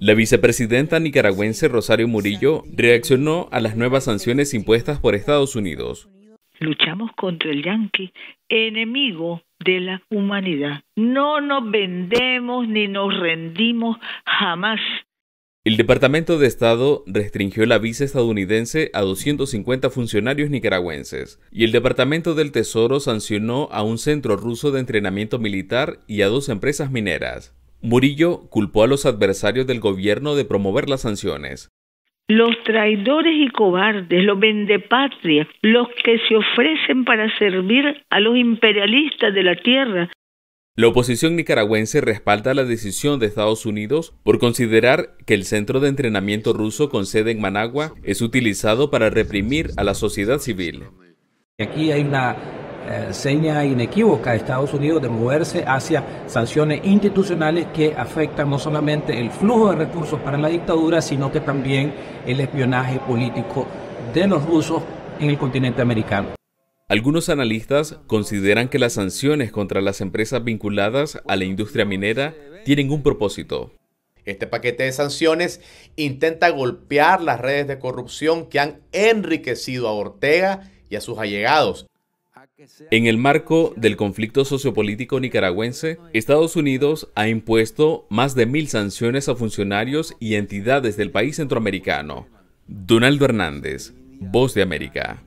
La vicepresidenta nicaragüense Rosario Murillo reaccionó a las nuevas sanciones impuestas por Estados Unidos. Luchamos contra el Yankee, enemigo de la humanidad. No nos vendemos ni nos rendimos jamás. El Departamento de Estado restringió la visa estadounidense a 250 funcionarios nicaragüenses y el Departamento del Tesoro sancionó a un centro ruso de entrenamiento militar y a dos empresas mineras. Murillo culpó a los adversarios del gobierno de promover las sanciones. Los traidores y cobardes, los vendepatrias, los que se ofrecen para servir a los imperialistas de la tierra. La oposición nicaragüense respalda la decisión de Estados Unidos por considerar que el centro de entrenamiento ruso con sede en Managua es utilizado para reprimir a la sociedad civil. Aquí hay una eh, seña inequívoca de Estados Unidos de moverse hacia sanciones institucionales que afectan no solamente el flujo de recursos para la dictadura, sino que también el espionaje político de los rusos en el continente americano. Algunos analistas consideran que las sanciones contra las empresas vinculadas a la industria minera tienen un propósito. Este paquete de sanciones intenta golpear las redes de corrupción que han enriquecido a Ortega y a sus allegados en el marco del conflicto sociopolítico nicaragüense, Estados Unidos ha impuesto más de mil sanciones a funcionarios y entidades del país centroamericano. Donaldo Hernández, Voz de América.